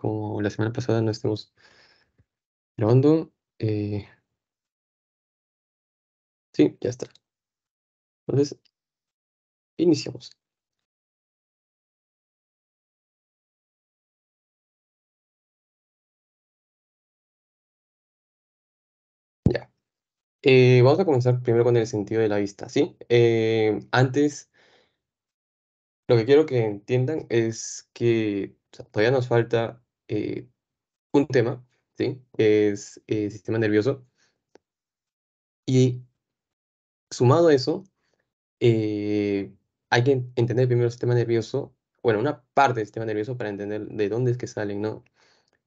como la semana pasada no estemos grabando. Eh, sí, ya está. Entonces, iniciamos. Ya. Eh, vamos a comenzar primero con el sentido de la vista, ¿sí? Eh, antes, lo que quiero que entiendan es que todavía nos falta eh, un tema, ¿sí? Es eh, el sistema nervioso. Y sumado a eso, eh, hay que entender primero el sistema nervioso, bueno, una parte del sistema nervioso para entender de dónde es que salen, ¿no?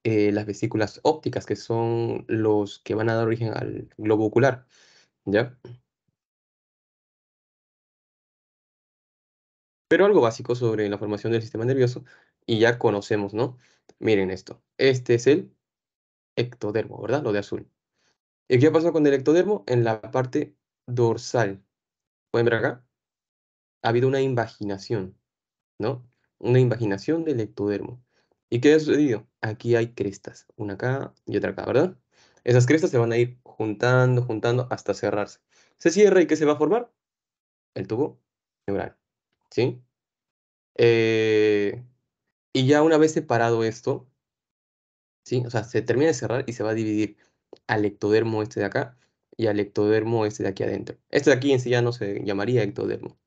las vesículas ópticas, que son los que van a dar origen al globo ocular. ¿Ya? Pero algo básico sobre la formación del sistema nervioso y ya conocemos, ¿no? Miren esto, este es el ectodermo, ¿verdad? Lo de azul. ¿Y qué ha pasado con el ectodermo? En la parte dorsal. ¿Pueden ver acá? Ha habido una invaginación, ¿no? Una invaginación del ectodermo. ¿Y qué ha sucedido? Aquí hay crestas, una acá y otra acá, ¿verdad? Esas crestas se van a ir juntando, juntando hasta cerrarse. Se cierra y ¿qué se va a formar? El tubo neural, ¿sí? Eh, y ya una vez separado esto, ¿sí? O sea, se termina de cerrar y se va a dividir al ectodermo este de acá y al ectodermo este de aquí adentro. Este de aquí en sí ya no se llamaría ectodermo,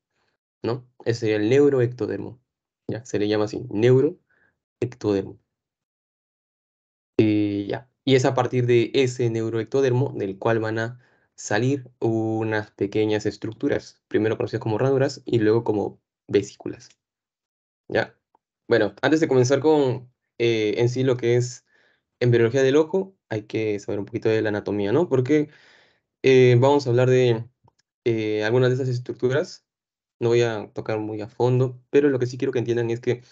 ¿no? Ese sería el neuroectodermo. Ya, se le llama así, neuroectodermo. Y ya. Y es a partir de ese neuroectodermo del cual van a salir unas pequeñas estructuras, primero conocidas como ranuras y luego como vesículas. ¿Ya? Bueno, antes de comenzar con eh, en sí lo que es embriología del ojo, hay que saber un poquito de la anatomía, ¿no? Porque eh, vamos a hablar de eh, algunas de esas estructuras. No voy a tocar muy a fondo, pero lo que sí quiero que entiendan es que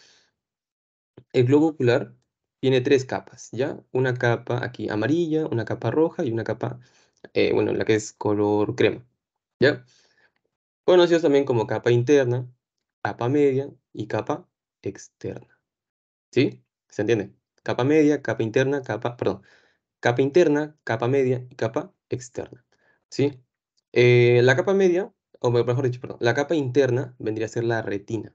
el globo ocular tiene tres capas, ¿ya? Una capa aquí amarilla, una capa roja y una capa, bueno, la que es color crema, ¿ya? Conocidos también como capa interna, capa media y capa externa. ¿Sí? ¿Se entiende? Capa media, capa interna, capa, perdón, capa interna, capa media y capa externa. ¿Sí? Eh, la capa media, o mejor dicho, perdón, la capa interna vendría a ser la retina.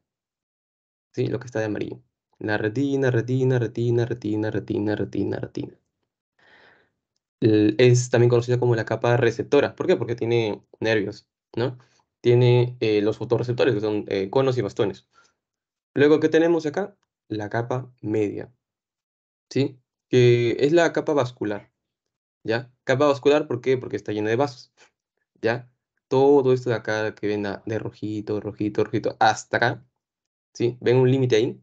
¿Sí? Lo que está de amarillo. La retina, retina, retina, retina, retina, retina, retina. Es también conocida como la capa receptora. ¿Por qué? Porque tiene nervios, ¿no? Tiene eh, los fotorreceptores, que son eh, conos y bastones. Luego, ¿qué tenemos acá? La capa media, ¿sí? Que es la capa vascular, ¿ya? Capa vascular, ¿por qué? Porque está llena de vasos, ¿ya? Todo esto de acá que ven de rojito, rojito, rojito, hasta acá, ¿sí? ¿Ven un límite ahí?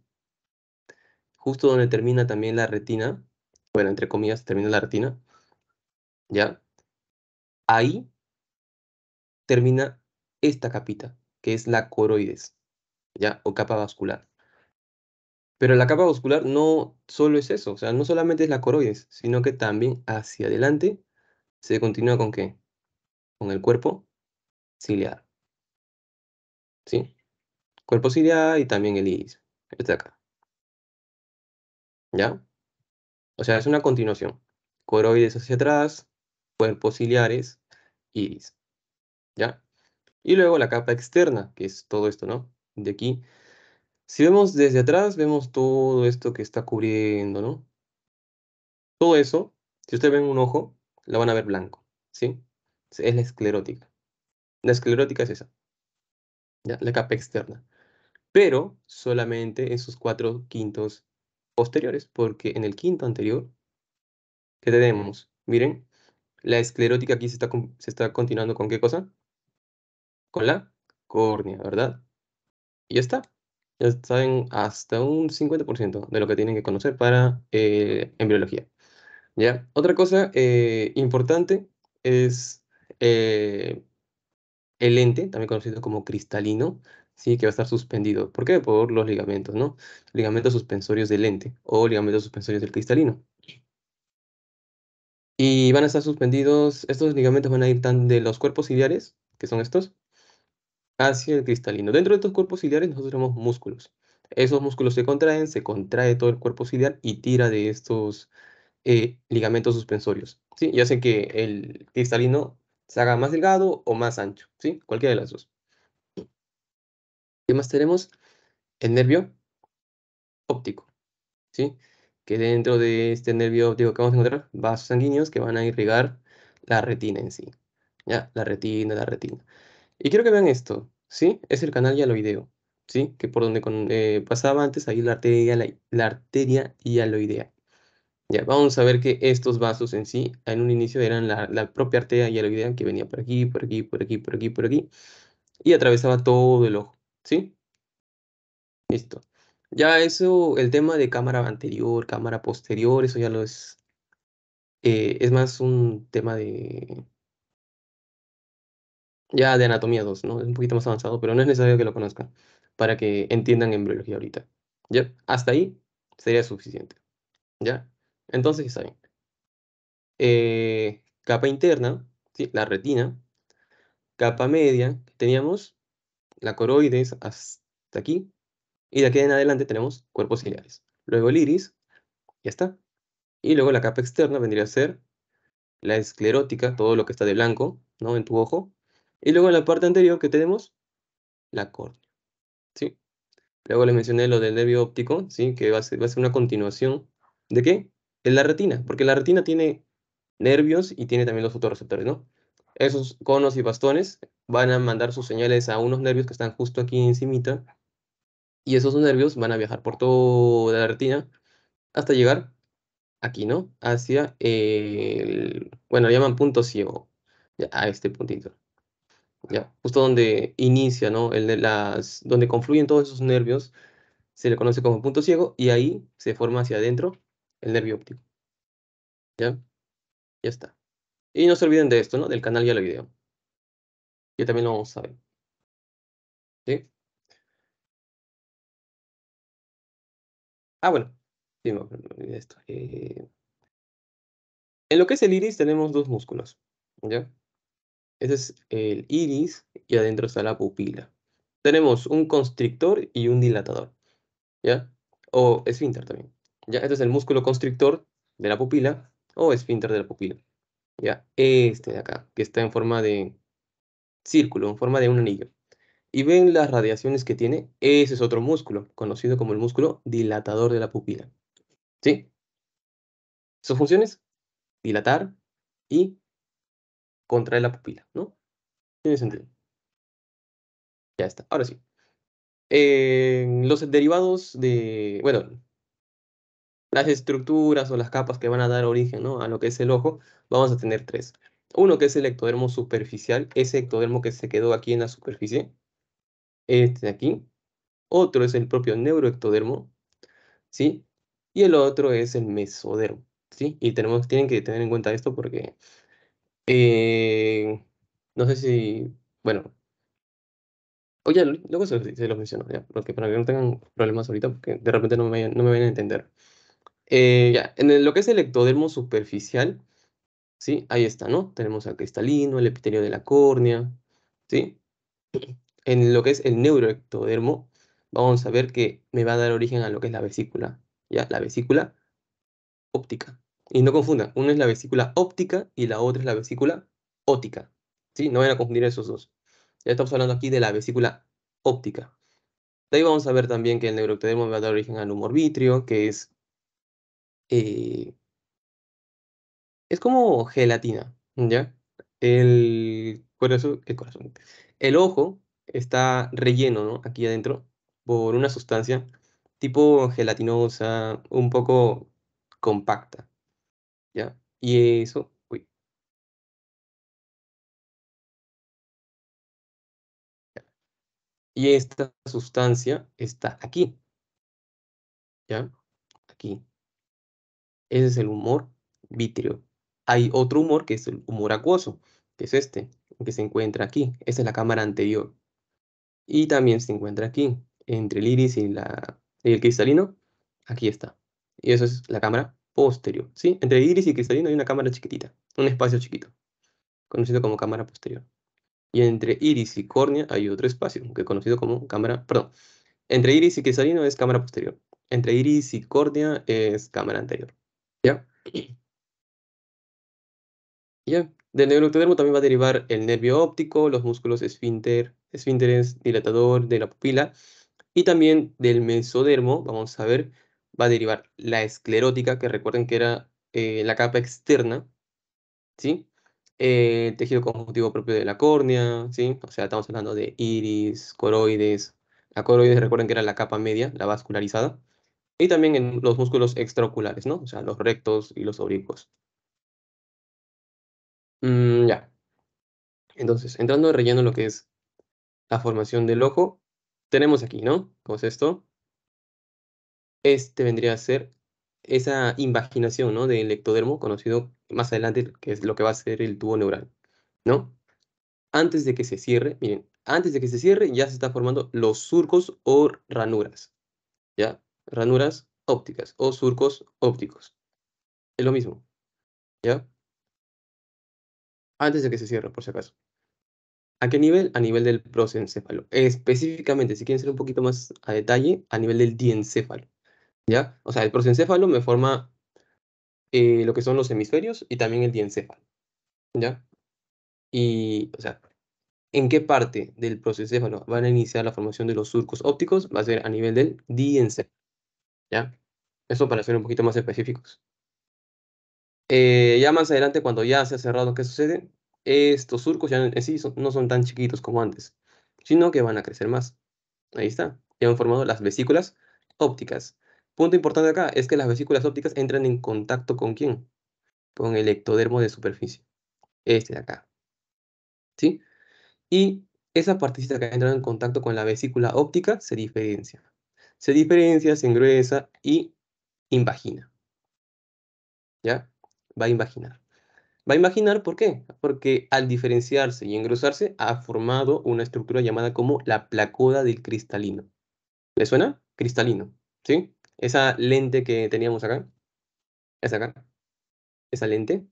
Justo donde termina también la retina, bueno, entre comillas, termina la retina, ¿ya? Ahí termina esta capita, que es la coroides. ¿ya? O capa vascular. Pero la capa vascular no solo es eso, o sea, no solamente es la coroides, sino que también hacia adelante se continúa con qué? Con el cuerpo ciliar. ¿Sí? Cuerpo ciliar y también el iris. Este de acá. ¿Ya? O sea, es una continuación. Coroides hacia atrás, cuerpos ciliares, iris. ¿Ya? Y luego la capa externa, que es todo esto, ¿no? de aquí. Si vemos desde atrás, vemos todo esto que está cubriendo, ¿no? Todo eso, si ustedes ven un ojo, la van a ver blanco, ¿sí? Es la esclerótica. La esclerótica es esa, ¿ya? la capa externa. Pero solamente en sus cuatro quintos posteriores, porque en el quinto anterior, ¿qué tenemos? Miren, la esclerótica aquí se está, se está continuando con qué cosa? Con la córnea, ¿verdad? Y ya está. Ya saben hasta un 50% de lo que tienen que conocer para eh, embriología. ¿Ya? Otra cosa eh, importante es eh, el lente, también conocido como cristalino, ¿sí? que va a estar suspendido. ¿Por qué? Por los ligamentos, ¿no? Ligamentos suspensorios del lente o ligamentos suspensorios del cristalino. Y van a estar suspendidos, estos ligamentos van a ir tan de los cuerpos ciliares, que son estos, hacia el cristalino. Dentro de estos cuerpos ciliares nosotros tenemos músculos. Esos músculos se contraen, se contrae todo el cuerpo ciliar y tira de estos eh, ligamentos suspensorios. ¿sí? Y hace que el cristalino se haga más delgado o más ancho. ¿sí? Cualquiera de las dos. ¿Qué más tenemos? El nervio óptico. ¿sí? Que dentro de este nervio óptico que vamos a encontrar, vasos sanguíneos que van a irrigar la retina en sí. ¿ya? La retina, la retina. Y quiero que vean esto, ¿sí? Es el canal yaloideo, ¿sí? Que por donde eh, pasaba antes, ahí la arteria, la, arteria yaloidea. Ya, vamos a ver que estos vasos en sí, en un inicio eran la, propia arteria yaloidea que venía por aquí, por aquí, por aquí, por aquí, por aquí, y atravesaba todo el ojo, ¿sí? Listo. Ya eso, el tema de cámara anterior, cámara posterior, eso ya lo es, eh, es más un tema de, ya de anatomía 2, ¿no? Es un poquito más avanzado, pero no es necesario que lo conozcan para que entiendan embriología ahorita. ¿Ya? Hasta ahí sería suficiente. ¿Ya? Entonces, está bien. Eh, capa interna, la retina. Capa media, teníamos la coroides hasta aquí. Y de aquí en adelante tenemos cuerpos ciliares. Luego el iris, ya está. Y luego la capa externa vendría a ser la esclerótica, todo lo que está de blanco, ¿no? En tu ojo. Y luego en la parte anterior que tenemos, la córnea. ¿sí? Luego les mencioné lo del nervio óptico, ¿sí? que va a, ser, una continuación de qué? En la retina, porque la retina tiene nervios y tiene también los fotorreceptores, ¿no? Esos conos y bastones van a mandar sus señales a unos nervios que están justo aquí encimita y esos nervios van a viajar por toda la retina hasta llegar aquí, ¿no? Hacia el, bueno, llaman punto ciego, a este puntito. Justo donde inicia, ¿no? El, las, donde confluyen todos esos nervios, se le conoce como punto ciego y ahí se forma hacia adentro el nervio óptico. ¿Ya? Ya está. Y no se olviden de esto, ¿no? Del canal y el video. Que también lo vamos a ver. ¿Sí? Ah, bueno. Sí, esto. Eh. En lo que es el iris tenemos dos músculos. ¿Ya? Ese es el iris y adentro está la pupila. Tenemos un constrictor y un dilatador, ¿ya? O esfínter también, ¿ya? Este es el músculo constrictor de la pupila o esfínter de la pupila, ¿ya? Este de acá, que está en forma de círculo, en forma de un anillo. Y ven las radiaciones que tiene, ese es otro músculo, conocido como el músculo dilatador de la pupila, ¿sí? Sus funciones, dilatar y contra la pupila, ¿no? Tiene sentido. Ya está, ahora sí. Eh, los derivados de, bueno, las estructuras o las capas que van a dar origen ¿no? a lo que es el ojo, vamos a tener tres. Uno que es el ectodermo superficial, ese ectodermo que se quedó aquí en la superficie, este de aquí. Otro es el propio neuroectodermo, ¿sí? Y el otro es el mesodermo, ¿sí? Y tenemos, tienen que tener en cuenta esto porque eh, no sé si, bueno, oye, luego se, se los menciono, ya, porque para que no tengan problemas ahorita, porque de repente no me, no me vayan a entender. Eh, ya, en lo que es el ectodermo superficial, ¿sí? Ahí está, ¿no? Tenemos al cristalino, el epitelio de la córnea, ¿sí? En lo que es el neuroectodermo, vamos a ver que me va a dar origen a lo que es la vesícula, ¿ya? La vesícula óptica, y no confunda, una es la vesícula óptica y la otra es la vesícula ótica. ¿sí? No vayan a confundir esos dos. Ya estamos hablando aquí de la vesícula óptica. De ahí vamos a ver también que el neuroctodermo va a dar origen al humor vitrio, que es... Eh, es como gelatina, ¿ya? El el corazón. El ojo está relleno, ¿no? Aquí adentro, por una sustancia tipo gelatinosa, un poco compacta. ¿ya? Y eso, uy. Y esta sustancia está aquí, ¿ya? Aquí. Ese es el humor vítreo. Hay otro humor que es el humor acuoso, que es este, que se encuentra aquí. Esta es la cámara anterior. Y también se encuentra aquí, entre el iris y, y el cristalino. Aquí está. Y eso es la cámara posterior, ¿sí? Entre iris y cristalino hay una cámara chiquitita, un espacio chiquito, conocido como cámara posterior. Y entre iris y córnea hay otro espacio, que conocido como cámara, perdón, entre iris y cristalino es cámara posterior, entre iris y córnea es cámara anterior, ¿ya? Ya, del neuroectodermo también va a derivar el nervio óptico, los músculos esfínter, esfínteres, dilatador de la pupila, y también del mesodermo, vamos a ver va a derivar la esclerótica, que recuerden que era eh, la capa externa, ¿sí? el eh, tejido conjuntivo propio de la córnea, ¿sí? O sea, estamos hablando de iris, coroides. La coroides, recuerden que era la capa media, la vascularizada. Y también en los músculos extraoculares, ¿no? O sea, los rectos y los oblicuos. Mm, ya. Entonces, entrando y relleno lo que es la formación del ojo, tenemos aquí, ¿no? Pues esto? este vendría a ser esa invaginación ¿no? del ectodermo, conocido más adelante, que es lo que va a ser el tubo neural. ¿no? Antes de que se cierre, miren, antes de que se cierre ya se están formando los surcos o ranuras. ¿Ya? Ranuras ópticas o surcos ópticos. Es lo mismo. ¿Ya? Antes de que se cierre, por si acaso. ¿A qué nivel? A nivel del prosencéfalo. Específicamente, si quieren ser un poquito más a detalle, a nivel del diencéfalo. O sea, el prosencéfalo me forma eh, lo que son los hemisferios y también el diencéfalo, ¿ya? Y, o sea, ¿en qué parte del prosencéfalo van a iniciar la formación de los surcos ópticos? Va a ser a nivel del diencéfalo, ¿ya? Eso para ser un poquito más específicos. Eh, ya más adelante, cuando ya se ha cerrado, ¿qué sucede? Estos surcos ya en sí no son tan chiquitos como antes, sino que van a crecer más. Ahí está. Ya han formado las vesículas ópticas. Punto importante acá es que las vesículas ópticas entran en contacto con quién? Con el ectodermo de superficie. Este de acá. ¿Sí? Y esa partícula que entra en contacto con la vesícula óptica se diferencia. Se diferencia, se engruesa y invagina. ¿Ya? Va a invaginar. Va a imaginar por qué. Porque al diferenciarse y engrosarse ha formado una estructura llamada como la placoda del cristalino. ¿Le suena? Cristalino. ¿Sí? esa lente que teníamos acá, esa acá, esa lente,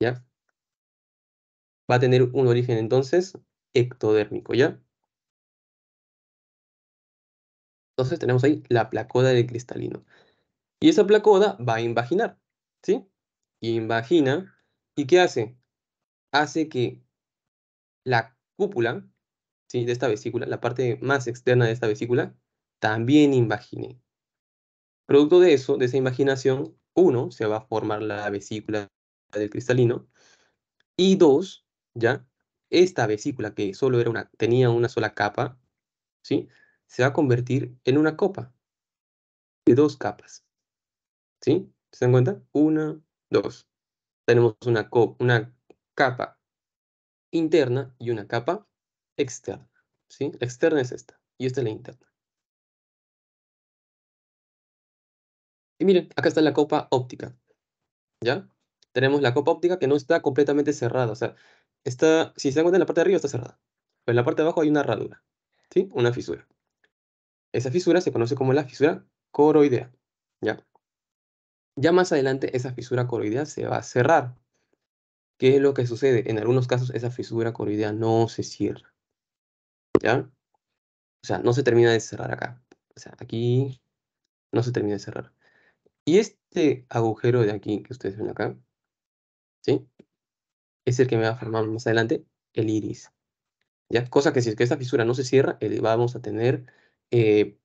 ¿ya? Va a tener un origen entonces ectodérmico, ¿ya? Entonces tenemos ahí la placoda del cristalino. Y esa placoda va a invaginar, ¿sí? Invagina. ¿Y qué hace? Hace que la cúpula ¿sí? de esta vesícula, la parte más externa de esta vesícula, también invagine. Producto de eso, de esa imaginación, uno, se va a formar la vesícula del cristalino, y dos, ya, esta vesícula que solo era una, tenía una sola capa, ¿sí? Se va a convertir en una copa de dos capas, ¿sí? ¿Se dan cuenta? Una, dos. Tenemos una, una capa interna y una capa externa, ¿sí? La externa es esta, y esta es la interna. Y miren, acá está la copa óptica. ¿Ya? Tenemos la copa óptica que no está completamente cerrada. O sea, está, si se dan cuenta, en la parte de arriba está cerrada. Pero en la parte de abajo hay una herradura. ¿Sí? Una fisura. Esa fisura se conoce como la fisura coroidea. ¿Ya? Ya más adelante, esa fisura coroidea se va a cerrar. ¿Qué es lo que sucede? En algunos casos, esa fisura coroidea no se cierra. ¿Ya? O sea, no se termina de cerrar acá. O sea, aquí no se termina de cerrar. Y este agujero de aquí que ustedes ven acá, ¿sí? Es el que me va a formar más adelante el iris. ¿Ya? Cosa que si es que esta fisura no se cierra, eh, vamos a tener eh,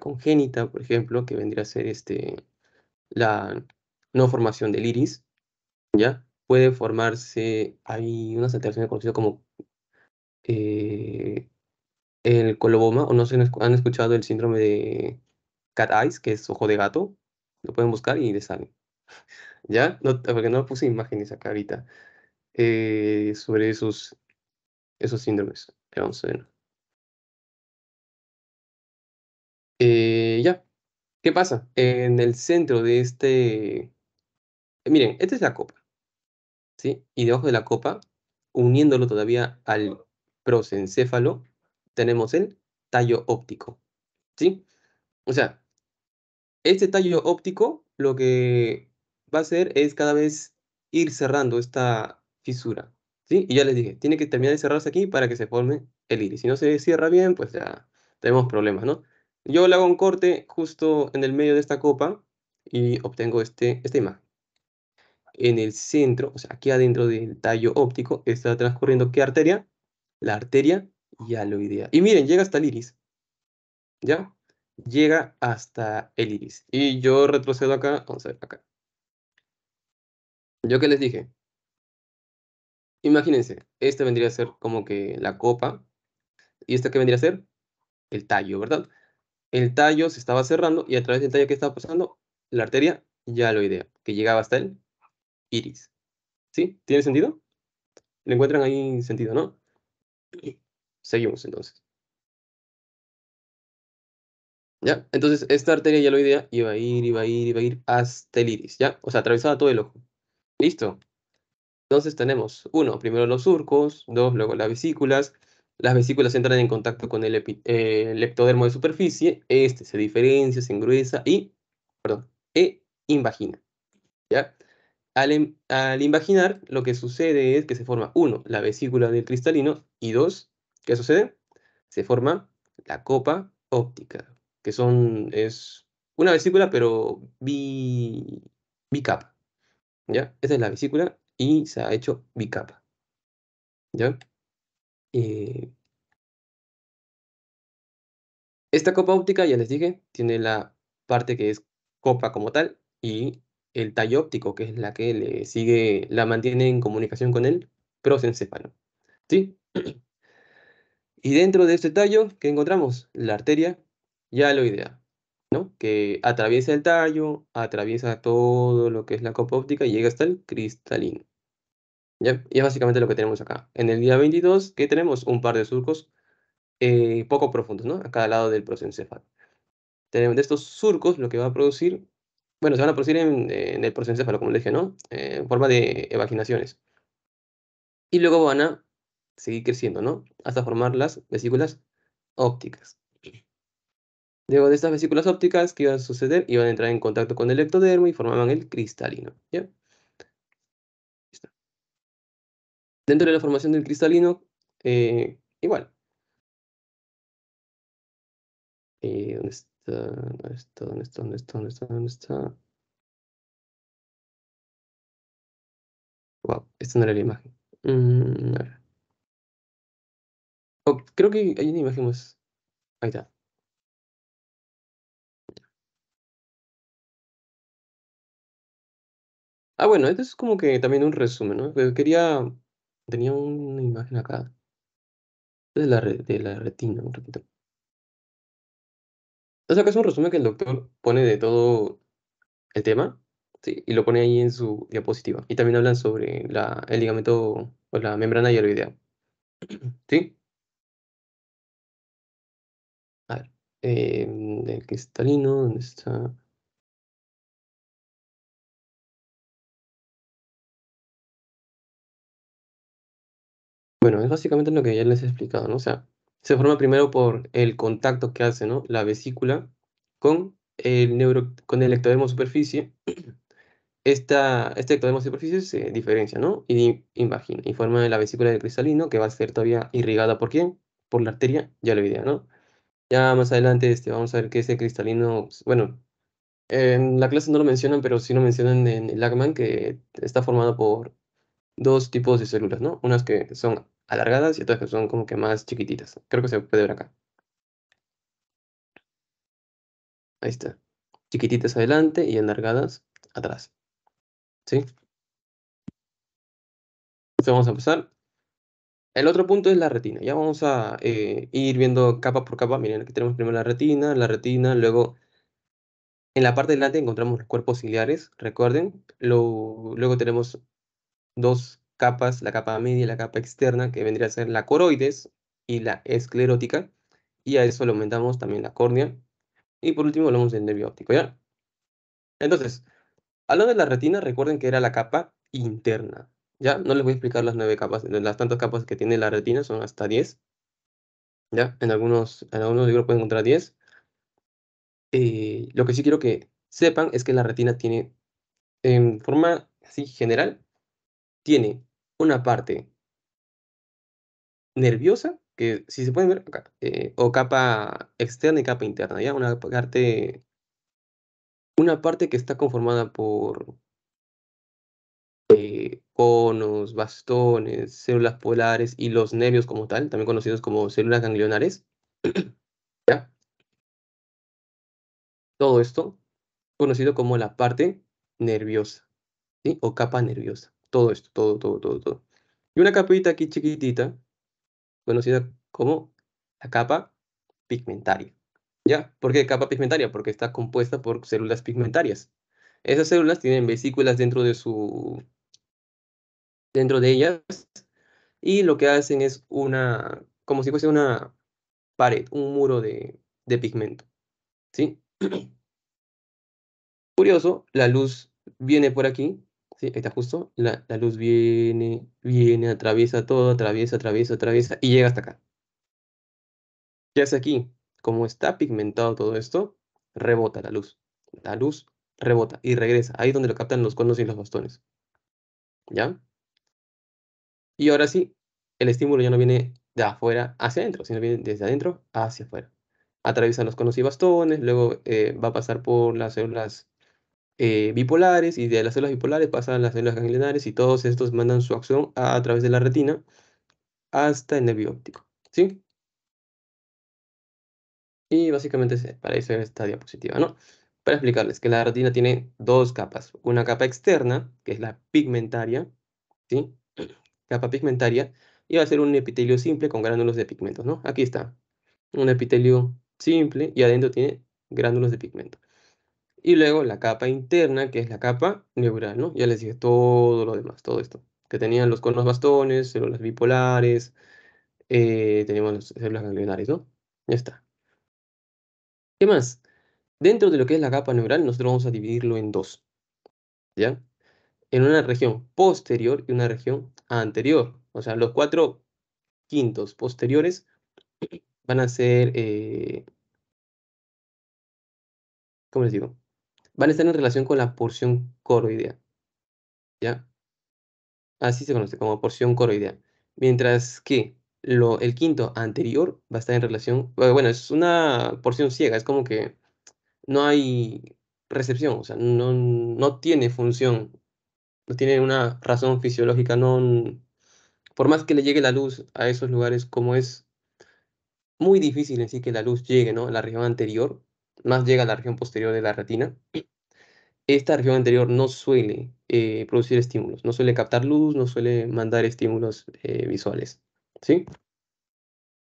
congénita, por ejemplo, que vendría a ser este, la no formación del iris. ¿Ya? Puede formarse, hay una alteraciones conocida como eh, el coloboma, o no sé han escuchado el síndrome de cat eyes, que es ojo de gato, lo pueden buscar y les salen. ¿Ya? porque no puse imágenes acá ahorita eh, sobre esos, esos síndromes. Vamos a ver. Eh, ya. ¿Qué pasa? En el centro de este... Miren, esta es la copa. ¿Sí? Y debajo de la copa, uniéndolo todavía al prosencéfalo, tenemos el tallo óptico. ¿Sí? O sea, este tallo óptico lo que va a hacer es cada vez ir cerrando esta fisura. ¿sí? Y ya les dije, tiene que terminar de cerrarse aquí para que se forme el iris. Si no se cierra bien, pues ya tenemos problemas, ¿no? Yo le hago un corte justo en el medio de esta copa y obtengo este, esta imagen. En el centro, o sea, aquí adentro del tallo óptico, está transcurriendo ¿qué arteria? La arteria aloidea. Y miren, llega hasta el iris. ¿Ya? llega hasta el iris. Y yo retrocedo acá, vamos a ver acá. Yo qué les dije, imagínense, Este vendría a ser como que la copa, y esta que vendría a ser el tallo, ¿verdad? El tallo se estaba cerrando y a través del tallo que estaba pasando, la arteria ya lo idea, que llegaba hasta el iris. ¿Sí? ¿Tiene sentido? ¿Le encuentran ahí sentido, no? Seguimos entonces. ¿Ya? Entonces, esta arteria ya lo idea iba a ir, iba a ir, iba a ir hasta el iris, ¿ya? O sea, atravesaba todo el ojo. ¿Listo? Entonces tenemos, uno, primero los surcos, dos, luego las vesículas. Las vesículas entran en contacto con el, ectodermo eh, de superficie. Este se diferencia, se engruesa y, perdón, e invagina, ¿ya? Em, al invaginar, lo que sucede es que se forma, uno, la vesícula del cristalino y dos, ¿qué sucede? Se forma la copa óptica que son, es una vesícula, pero bi, bicapa. ¿Ya? Esta es la vesícula y se ha hecho bicapa. ¿Ya? Eh, esta copa óptica, ya les dije, tiene la parte que es copa como tal y el tallo óptico, que es la que le sigue, la mantiene en comunicación con el prosencéfalo. ¿Sí? Y dentro de este tallo, ¿qué encontramos? La arteria ya lo idea, ¿no? Que atraviesa el tallo, atraviesa todo lo que es la copa óptica y llega hasta el cristalino. ¿Ya? Y es básicamente lo que tenemos acá. En el día 22, que tenemos? Un par de surcos eh, poco profundos, ¿no? A cada lado del prosencéfalo. Tenemos de estos surcos lo que va a producir, bueno, se van a producir en, el prosencéfalo, como les dije, ¿no? Eh, en forma de evaginaciones. Y luego van a seguir creciendo, ¿no? Hasta formar las vesículas ópticas. Luego de estas vesículas ópticas, ¿qué iba a suceder? Iban a entrar en contacto con el ectodermo y formaban el cristalino. Dentro de la formación del cristalino, eh, igual. Eh, ¿Dónde está? ¿Dónde está? ¿Dónde está? ¿Dónde está? ¿Dónde está? ¿Dónde está? Wow, esta no era la imagen. Mm, oh, creo que hay una imagen más. Ahí está. Ah, bueno, esto es como que también un resumen, ¿no? Pero pues quería. Tenía una imagen acá. De la, de la retina, un ratito. O sea, es un resumen que el doctor pone de todo el tema. Sí, y lo pone ahí en su diapositiva. Y también hablan sobre el ligamento o la membrana y video. ¿Sí? A ver. Eh, el cristalino, ¿dónde está? Bueno, es básicamente lo que ya les he explicado, ¿no? O sea, se forma primero por el contacto que hace, ¿no? La vesícula con el, neuro, con el ectodermo superficie. Esta, este ectodermo superficie se diferencia, ¿no? Y invagina y forma la vesícula del cristalino que va a ser todavía irrigada por quién? Por la arteria, ya lo idea, ¿no? Ya más adelante este, vamos a ver que ese cristalino, pues, bueno, en la clase no lo mencionan, pero sí lo mencionan en el lagman que está formado por dos tipos de células, ¿no? Unas que son alargadas y otras que son como que más chiquititas. Creo que se puede ver acá. Ahí está. Chiquititas adelante y alargadas atrás. ¿Sí? Entonces vamos a empezar El otro punto es la retina. Ya vamos a eh, ir viendo capa por capa. Miren, aquí tenemos primero la retina, la retina, luego en la parte delante encontramos los cuerpos ciliares, recuerden. luego tenemos dos capas, la capa media y la capa externa, que vendría a ser la coroides y la esclerótica, y a eso le aumentamos también la córnea, y por último hablamos del nervio óptico, ¿ya? Entonces, hablando de la retina, recuerden que era la capa interna, ¿ya? No les voy a explicar las nueve capas, las tantas capas que tiene la retina, son hasta diez, ¿ya? En algunos, en algunos libros pueden encontrar diez. Eh, lo que sí quiero que sepan es que la retina tiene, en forma así general, tiene una parte nerviosa, que si se pueden ver acá, eh, o capa externa y capa interna, ¿ya? Una parte, una parte que está conformada por eh, conos, bastones, células polares y los nervios como tal, también conocidos como células ganglionares. ¿Ya? Todo esto conocido como la parte nerviosa, ¿sí? O capa nerviosa todo esto, todo, todo, todo, todo. Y una capita aquí chiquitita, conocida como la capa pigmentaria. ¿Ya? ¿Por qué capa pigmentaria? Porque está compuesta por células pigmentarias. Esas células tienen vesículas dentro de su... dentro de ellas y lo que hacen es una... como si fuese una pared, un muro de, de pigmento. ¿Sí? Curioso, la luz viene por aquí, Ahí está justo. La, luz viene, viene, atraviesa todo, atraviesa, atraviesa, atraviesa y llega hasta acá. ¿Qué hace aquí? Como está pigmentado todo esto, rebota la luz. La luz rebota y regresa. Ahí donde lo captan los conos y los bastones. ¿Ya? Y ahora sí, el estímulo ya no viene de afuera hacia adentro, sino viene desde adentro hacia afuera. Atraviesa los conos y bastones, luego eh, va a pasar por las células eh, bipolares y de las células bipolares pasan las células ganglionares y todos estos mandan su acción a, través de la retina hasta el nervio óptico. ¿Sí? Y básicamente para eso esta diapositiva, ¿no? Para explicarles que la retina tiene dos capas. Una capa externa, que es la pigmentaria, ¿sí? Capa pigmentaria, y va a ser un epitelio simple con gránulos de pigmentos, ¿no? Aquí está. Un epitelio simple y adentro tiene gránulos de pigmento. Y luego la capa interna, que es la capa neural, ¿no? Ya les dije todo lo demás, todo esto. Que tenían los conos bastones, células bipolares, eh, tenemos las células ganglionares, ¿no? Ya está. ¿Qué más? Dentro de lo que es la capa neural, nosotros vamos a dividirlo en dos. ¿Ya? En una región posterior y una región anterior. O sea, los cuatro quintos posteriores van a ser, eh, ¿cómo les digo? van a estar en relación con la porción coroidea. ¿Ya? Así se conoce como porción coroidea. Mientras que lo, el quinto anterior va a estar en relación, eh, bueno, es una porción ciega, es como que no hay recepción, o sea, no, no tiene función, no tiene una razón fisiológica, no, por más que le llegue la luz a esos lugares, como es muy difícil decir que la luz llegue, ¿no? A la región anterior, más llega a la región posterior de la retina. Esta región anterior no suele eh, producir estímulos, no suele captar luz, no suele mandar estímulos eh, visuales. ¿Sí?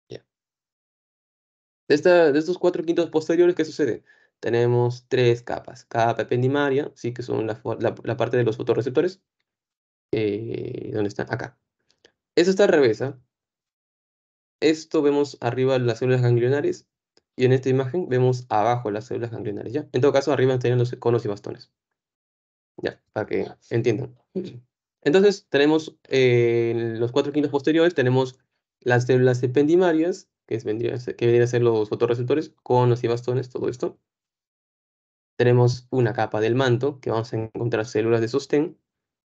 De, esta, de estos cuatro quintos posteriores, ¿qué sucede? Tenemos tres capas. Capa ependimaria, sí, que son la, parte de los fotorreceptores. Eh, ¿Dónde están? Acá. Eso está al revés. Esto vemos arriba las células ganglionares y en esta imagen vemos abajo las células ganglionares, ¿ya? En todo caso, arriba tenemos los conos y bastones. Ya, para que entiendan. Entonces, tenemos eh, los cuatro quintos posteriores, tenemos las células ependimarias, que, es, vendrían a ser los fotorreceptores, conos y bastones, todo esto. Tenemos una capa del manto, que vamos a encontrar células de sostén.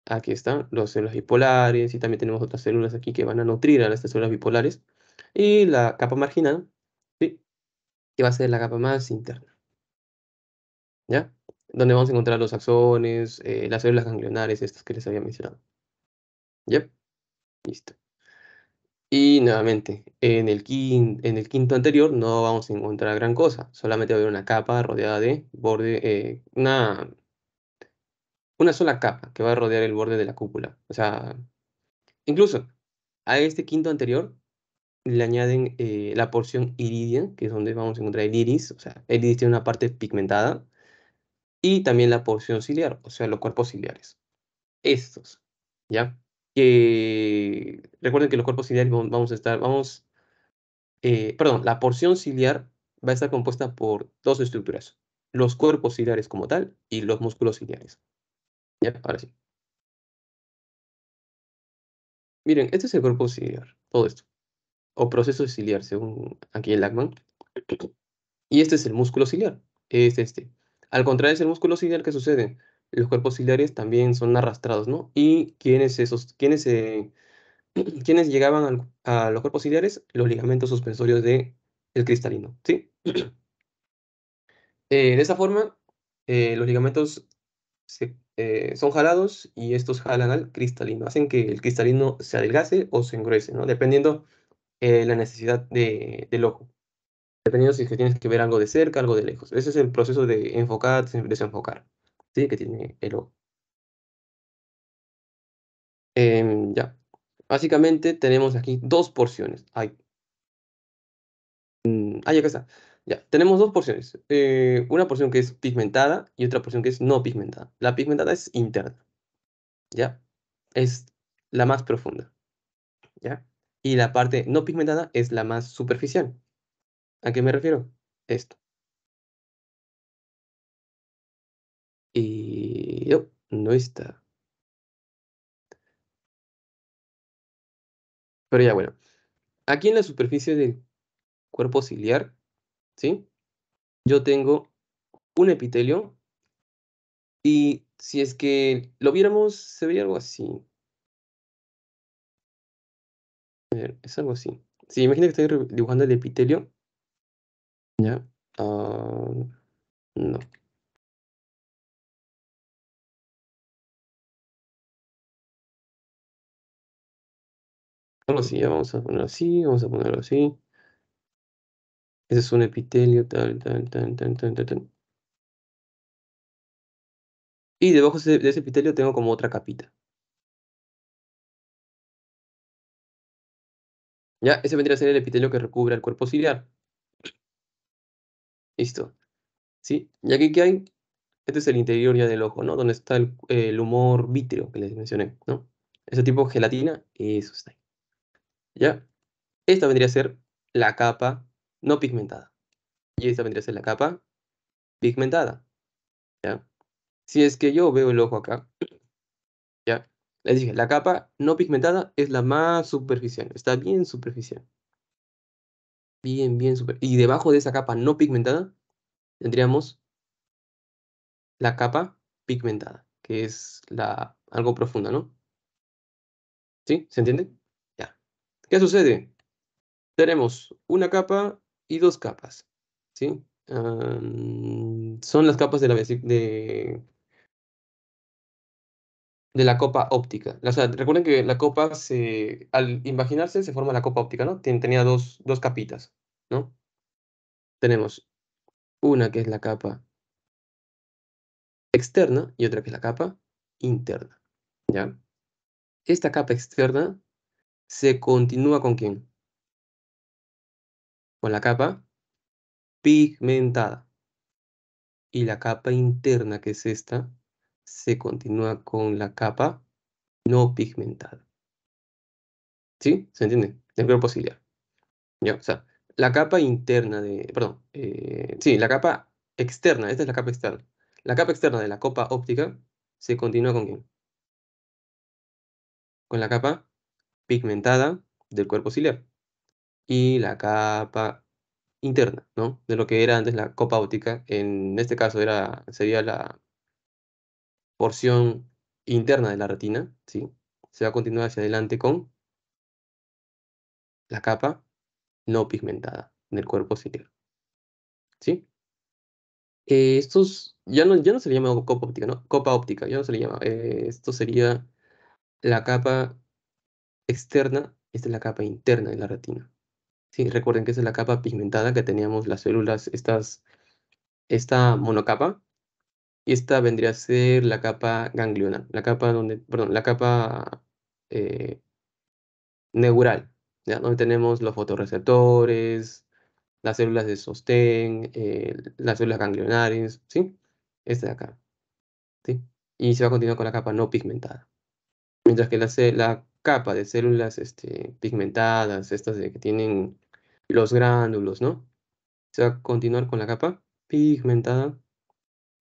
Aquí están las células bipolares, y también tenemos otras células aquí que van a nutrir a las células bipolares. Y la capa marginal, que va a ser la capa más interna. ¿Ya? Donde vamos a encontrar los axones, eh, las células ganglionares, estas que les había mencionado. ¿Ya? Listo. Y nuevamente, en el, quinto, en el quinto anterior no vamos a encontrar gran cosa, solamente va a haber una capa rodeada de borde, eh, una, una sola capa que va a rodear el borde de la cúpula. O sea, incluso a este quinto anterior le añaden eh, la porción iridia, que es donde vamos a encontrar el iris, o sea, el iris tiene una parte pigmentada, y también la porción ciliar, o sea, los cuerpos ciliares. Estos, ¿ya? Que recuerden que los cuerpos ciliares vamos a estar, vamos, eh, perdón, la porción ciliar va a estar compuesta por dos estructuras, los cuerpos ciliares como tal y los músculos ciliares. ¿Ya? Ahora sí. Miren, este es el cuerpo ciliar, todo esto o proceso ciliar, según aquí el Lackman. Y este es el músculo ciliar, es este. Al contrario, es el músculo ciliar, que sucede? Los cuerpos ciliares también son arrastrados, ¿no? Y quienes esos, llegaban a los cuerpos ciliares, los ligamentos suspensorios de el cristalino, ¿sí? Eh, de esa forma, eh, los ligamentos eh, son jalados y estos jalan al cristalino, hacen que el cristalino se adelgace o se engruese, ¿no? Dependiendo eh, la necesidad de, del ojo. Dependiendo si que tienes que ver algo de cerca, algo de lejos. Ese es el proceso de enfocar, desenfocar, ¿sí? que tiene el ojo. Em, ya. Básicamente tenemos aquí dos porciones. hay ah, ya está. Ya, tenemos dos porciones. Eh, una porción que es pigmentada y otra porción que es no pigmentada. La pigmentada es interna. ¿Ya? Es la más profunda. ¿Ya? y la parte no pigmentada es la más superficial. ¿A qué me refiero? Esto. Y oh, no está. Pero ya bueno. Aquí en la superficie del cuerpo ciliar, ¿sí? Yo tengo un epitelio y si es que lo viéramos, se vería algo así es algo así. Si imagina que estoy dibujando el epitelio. Ya. Ah, no. Algo sí? ya vamos a poner así, vamos a ponerlo así. Ese es un epitelio, tal, tal, tan, tan, tan, tan. Y debajo de ese epitelio tengo como otra capita. ¿Ya? Ese vendría a ser el epitelio que recubre el cuerpo ciliar. Listo. ¿Sí? Y aquí ¿qué hay, este es el interior ya del ojo, ¿no? Donde está el, humor vítreo que les mencioné, ¿no? Ese tipo de gelatina, eso está ahí. ¿Ya? Esta vendría a ser la capa no pigmentada. Y esta vendría a ser la capa pigmentada. ¿Ya? Si es que yo veo el ojo acá, les dije, la capa no pigmentada es la más superficial, está bien superficial. Bien, bien superficial. Y debajo de esa capa no pigmentada tendríamos la capa pigmentada, que es la algo profunda, ¿no? ¿Sí? ¿Se entiende? Ya. ¿Qué sucede? Tenemos una capa y dos capas, ¿sí? Ah, son las capas de la de de la copa óptica. O sea, recuerden que la copa, se, al imaginarse, se forma la copa óptica, ¿no? tenía dos, dos capitas, ¿no? Tenemos una que es la capa externa y otra que es la capa interna, ¿ya? Esta capa externa se continúa con quién? Con la capa pigmentada. Y la capa interna, que es esta, se continúa con la capa no pigmentada. ¿Sí? ¿Se entiende? Del cuerpo ciliar. Ya, o sea, la capa interna de... Perdón. Eh, sí, la capa externa. Esta es la capa externa. La capa externa de la copa óptica se continúa con quién? Con la capa pigmentada del cuerpo ciliar. Y la capa interna, ¿no? De lo que era antes la copa óptica. En este caso era, sería la porción interna de la retina, ¿sí? Se va a continuar hacia adelante con la capa no pigmentada del cuerpo ciliar. ¿Sí? Eh, estos ya no, ya no se le llama copa óptica, ¿no? Copa óptica, ya no se le llama. Eh, esto sería la capa externa, esta es la capa interna de la retina. ¿Sí? Recuerden que esa es la capa pigmentada que teníamos las células, estas, esta monocapa, y esta vendría a ser la capa ganglionar la capa donde, perdón, la capa eh, neural, ¿ya? donde tenemos los fotorreceptores, las células de sostén, eh, las células ganglionares, ¿sí? Esta de acá, ¿sí? Y se va a continuar con la capa no pigmentada. Mientras que la, la capa de células este, pigmentadas, estas de que tienen los gránulos, ¿no? Se va a continuar con la capa pigmentada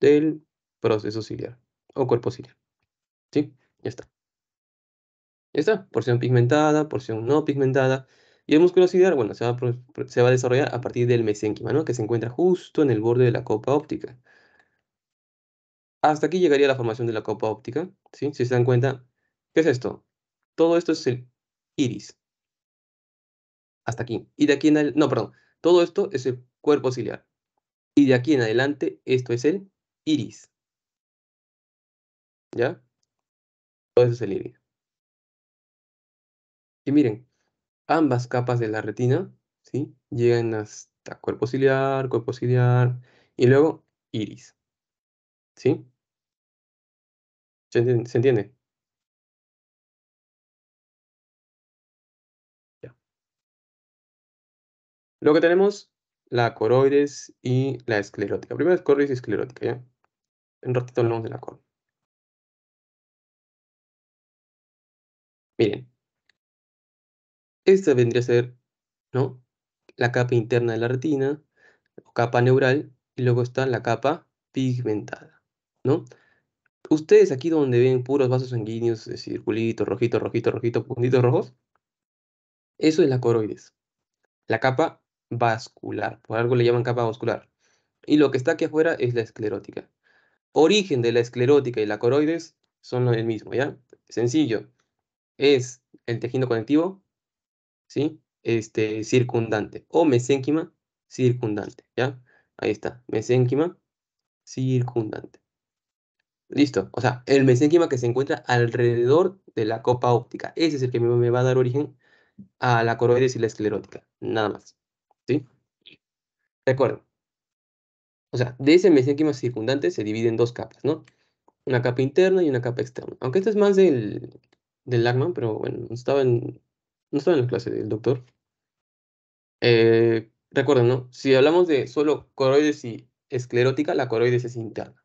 del proceso ciliar o cuerpo ciliar. ¿Sí? Ya está. Ya está. Porción pigmentada, porción no pigmentada. Y el músculo ciliar, bueno, se va, a, desarrollar a partir del mesénquima, ¿no? Que se encuentra justo en el borde de la copa óptica. Hasta aquí llegaría la formación de la copa óptica, ¿sí? Si se dan cuenta, ¿qué es esto? Todo esto es el iris. Hasta aquí. Y de aquí en adelante, no, perdón, todo esto es el cuerpo ciliar. Y de aquí en adelante, esto es el iris. ¿Ya? Todo eso el iris Y miren, ambas capas de la retina, ¿sí? Llegan hasta cuerpo ciliar, cuerpo ciliar y luego iris. ¿Sí? ¿Se entiende? Luego tenemos la coroides y la esclerótica. Primero es coroides y esclerótica, En un ratito hablamos de la coroides. Miren, esta vendría a ser ¿no? la capa interna de la retina, o capa neural, y luego está la capa pigmentada. ¿no? Ustedes aquí donde ven puros vasos sanguíneos, circulitos, rojitos, rojitos, rojitos, puntitos rojos, eso es la coroides, la capa vascular, por algo le llaman capa vascular. Y lo que está aquí afuera es la esclerótica. Origen de la esclerótica y la coroides son el mismo, ¿ya? Sencillo es el tejido conectivo, ¿sí? Este, circundante o mesénquima circundante, ¿ya? Ahí está, mesénquima circundante. Listo, o sea, el mesénquima que se encuentra alrededor de la copa óptica. Ese es el que me va a dar origen a la coroides y la esclerótica, nada más, ¿sí? Recuerden, o sea, de ese mesénquima circundante se divide en dos capas, ¿no? Una capa interna y una capa externa. Aunque esto es más del, del lagman, pero bueno, estaba en, no estaba en la clase del doctor. Eh, recuerden, ¿no? Si hablamos de solo coroides y esclerótica, la coroides es interna.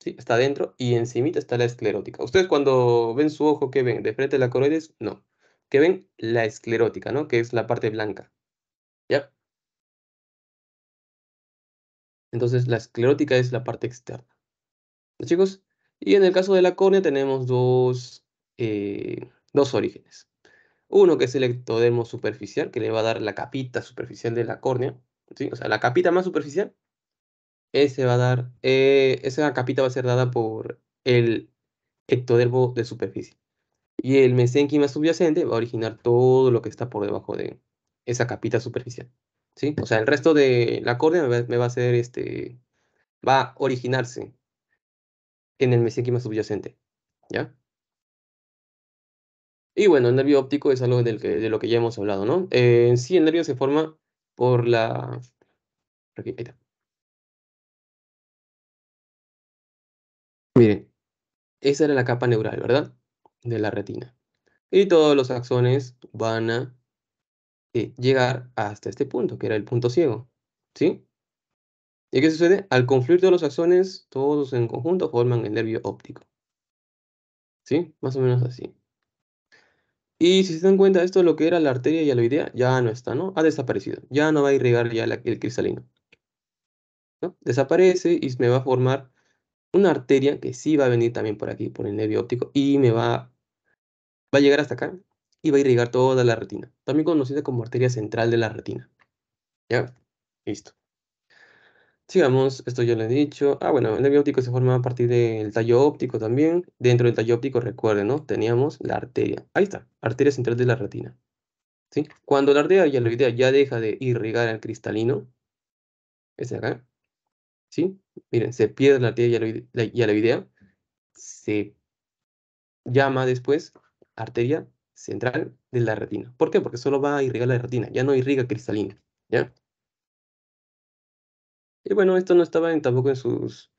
¿sí? Está adentro y encima está la esclerótica. Ustedes cuando ven su ojo, ¿qué ven? ¿De frente la coroides? No. ¿Qué ven? La esclerótica, ¿no? Que es la parte blanca. ¿Ya? Entonces, la esclerótica es la parte externa. ¿Los chicos? Y en el caso de la córnea tenemos dos eh, dos orígenes. Uno que es el ectodermo superficial, que le va a dar la capita superficial de la córnea, o sea, la capita más superficial, ese va a dar, eh, esa capita va a ser dada por el ectodermo de superficie. Y el mesénquima subyacente va a originar todo lo que está por debajo de esa capita superficial. ¿sí? O sea, el resto de la córnea me va, a ser este, va a originarse en el mesénquima subyacente. ¿Ya? Y bueno, el nervio óptico es algo de lo que ya hemos hablado, ¿no? Eh, sí, el nervio se forma por la... Aquí, Miren, esa era la capa neural, ¿verdad? De la retina. Y todos los axones van a eh, llegar hasta este punto, que era el punto ciego, ¿sí? ¿Y qué sucede? Al confluir todos los axones, todos en conjunto forman el nervio óptico. ¿Sí? Más o menos así. Y si se dan cuenta, esto lo que era la arteria y yaloidea, ya no está, ¿no? Ha desaparecido, ya no va a irrigar ya el cristalino. ¿no? Desaparece y me va a formar una arteria que sí va a venir también por aquí, por el nervio óptico, y me va, va a llegar hasta acá y va a irrigar toda la retina, también conocida como arteria central de la retina. ¿Ya? Listo. Sigamos, esto ya lo he dicho. Ah, bueno, el nervio óptico se forma a partir del tallo óptico también. Dentro del tallo óptico, recuerden, ¿no? Teníamos la arteria. Ahí está, arteria central de la retina. ¿Sí? Cuando la arteria idea ya deja de irrigar el cristalino, ese de acá, ¿sí? Miren, se pierde la arteria idea se llama después arteria central de la retina. ¿Por qué? Porque solo va a irrigar la retina, ya no irriga cristalina, ¿ya? Y bueno, esto no estaba en, tampoco en sus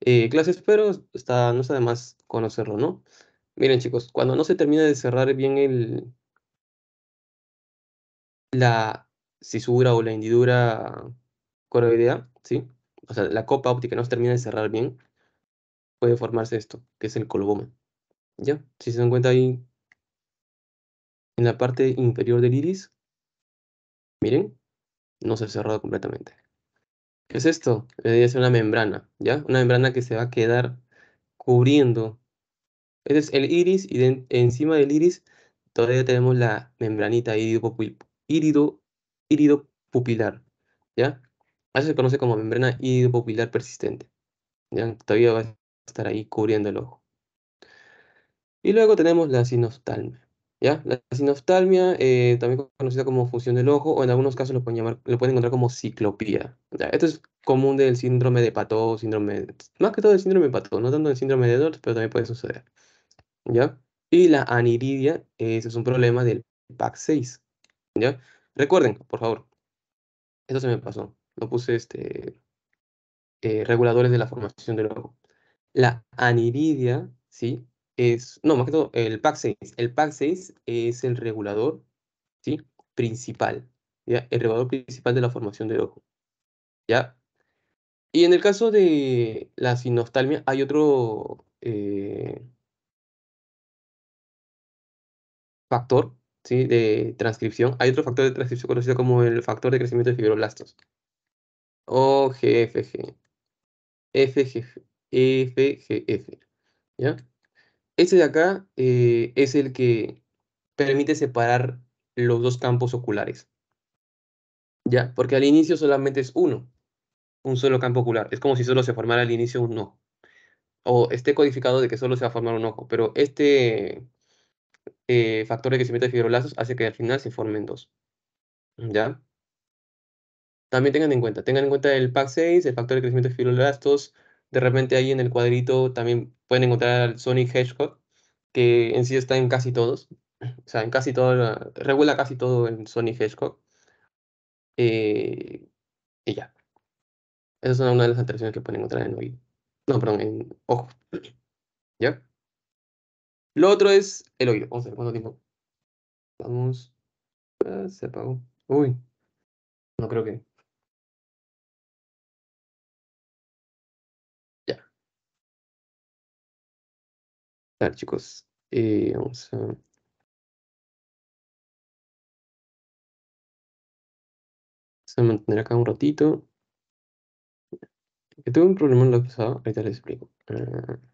eh, clases, pero está, no está de más conocerlo, ¿no? Miren chicos, cuando no se termina de cerrar bien el, la cisura o la hendidura coroidea, ¿sí? O sea, la copa óptica no se termina de cerrar bien, puede formarse esto, que es el coloboma. ¿Ya? Si se dan cuenta ahí, en la parte inferior del iris, miren, no se ha cerrado completamente. ¿Qué es esto? Eh, Debería ser una membrana, ¿ya? Una membrana que se va a quedar cubriendo. Este es el iris y encima del iris todavía tenemos la membranita iridopupilar, pupilar, ¿ya? Eso se conoce como membrana pupilar persistente. ¿ya? Todavía va a estar ahí cubriendo el ojo. Y luego tenemos la sinostalmia. La sinoftalmia, eh, también conocida como función del ojo, o en algunos casos lo pueden, llamar, lo pueden encontrar como ciclopía. ¿ya? Esto es común del síndrome de Pato, síndrome, más que todo el síndrome de Pato, no tanto el síndrome de Dort, pero también puede suceder. ¿ya? Y la aniridia, ese es un problema del PAC6. ¿ya? Recuerden, por favor, esto se me pasó, no puse este, eh, reguladores de la formación del ojo. La aniridia, ¿sí? es, no, más que todo, el pax 6. El pax 6 es el regulador ¿sí? principal, ¿ya? el regulador principal de la formación del ojo. ¿ya? Y en el caso de la sinostalmia hay otro eh, factor ¿sí? de transcripción. Hay otro factor de transcripción conocido como el factor de crecimiento de fibroblastos. OGFG. FGF. FGF. ¿Ya? Este de acá eh, es el que permite separar los dos campos oculares. Ya, porque al inicio solamente es uno, un solo campo ocular. Es como si solo se formara al inicio un ojo. O esté codificado de que solo se va a formar un ojo. Pero este eh, factor de crecimiento de fibrolazos hace que al final se formen dos. ¿Ya? También tengan en cuenta, tengan en cuenta el PAC6, el factor de crecimiento de fibroblastos, de repente ahí en el cuadrito también pueden encontrar al Sonic Hedgehog, que en sí está en casi todos. O sea, en casi todo, regula casi todo en Sonic Hedgehog. Eh, y ya. Esas son una de las alteraciones que pueden encontrar en oído. No, perdón, en ojo. ¿Ya? Lo otro es el oído. Vamos a ver cuánto tiempo. Vamos. Ah, se apagó. Uy. No creo que. Dale chicos. Eh, vamos a. mantener acá un ratito. Que tuve un problema en la pasada, ahorita les explico. Ah.